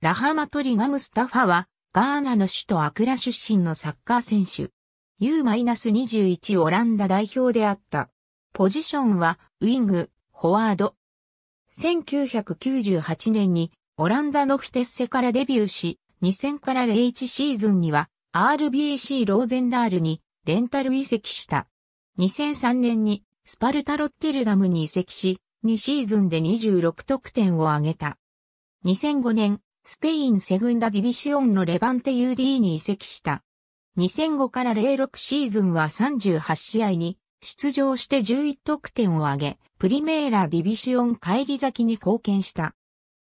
ラハマトリガムスタファは、ガーナの首都アクラ出身のサッカー選手。U-21 オランダ代表であった。ポジションは、ウィング、フォワード。1998年に、オランダのフテッセからデビューし、2000から01シーズンには、RBC ローゼンダールに、レンタル移籍した。2003年に、スパルタロッテルダムに移籍し、2シーズンで26得点を挙げた。2005年、スペインセグンダディビシオンのレバンテ UD に移籍した。2005から06シーズンは38試合に出場して11得点を挙げ、プリメーラディビシオン返り咲きに貢献した。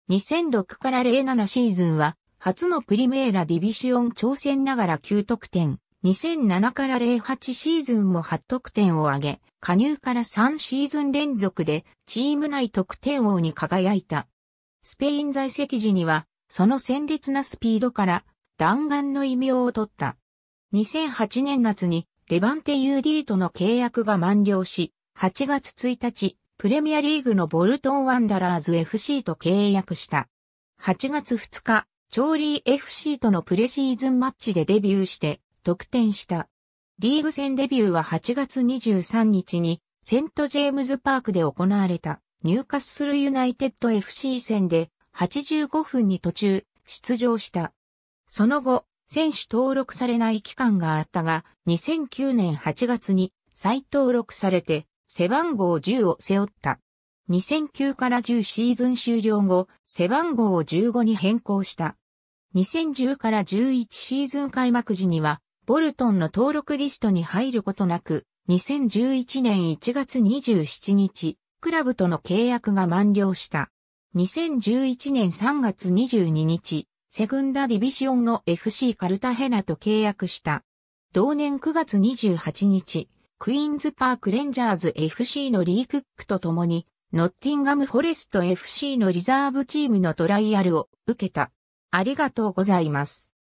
2006から07シーズンは、初のプリメーラディビシオン挑戦ながら9得点。2007から08シーズンも8得点を挙げ、加入から3シーズン連続でチーム内得点王に輝いた。スペイン在籍時にはその鮮烈なスピードから弾丸の異名を取った。2008年夏にレバンテ UD との契約が満了し、8月1日、プレミアリーグのボルトンワンダラーズ FC と契約した。8月2日、チョーリー FC とのプレシーズンマッチでデビューして得点した。リーグ戦デビューは8月23日にセントジェームズパークで行われたニューカッスルユナイテッド FC 戦で85分に途中、出場した。その後、選手登録されない期間があったが、2009年8月に再登録されて、背番号10を背負った。2009から10シーズン終了後、背番号を15に変更した。2010から11シーズン開幕時には、ボルトンの登録リストに入ることなく、2011年1月27日、クラブとの契約が満了した。2011年3月22日、セグンダディビシオンの FC カルタヘナと契約した。同年9月28日、クイーンズパークレンジャーズ FC のリー・クックと共に、ノッティンガム・フォレスト FC のリザーブチームのトライアルを受けた。ありがとうございます。